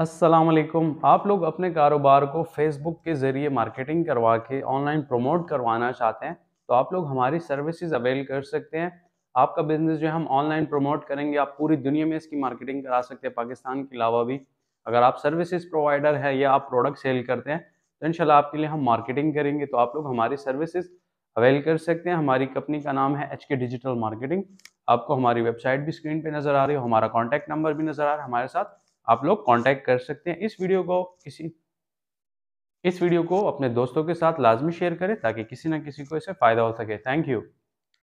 असलकुम आप लोग अपने कारोबार को फेसबुक के ज़रिए मार्केटिंग करवा के ऑनलाइन प्रमोट करवाना चाहते हैं तो आप लोग हमारी सर्विसेज अवेल कर सकते हैं आपका बिजनेस जो है हम ऑनलाइन प्रमोट करेंगे आप पूरी दुनिया में इसकी मार्केटिंग करा सकते हैं पाकिस्तान के अलावा भी अगर आप सर्विसेज प्रोवाइडर है या आप प्रोडक्ट सेल करते हैं तो इन आपके लिए हम मार्केटिंग करेंगे तो आप लोग हमारी सर्विसेज अवेल कर सकते हैं हमारी कंपनी का नाम है एच के डिजिटल मार्केटिंग आपको हमारी वेबसाइट भी स्क्रीन पर नज़र आ रही है हमारा कॉन्टैक्ट नंबर भी नज़र आ रहा है हमारे साथ आप लोग कॉन्टैक्ट कर सकते हैं इस वीडियो को किसी इस वीडियो को अपने दोस्तों के साथ लाजमी शेयर करें ताकि किसी ना किसी को इससे फ़ायदा हो सके थैंक यू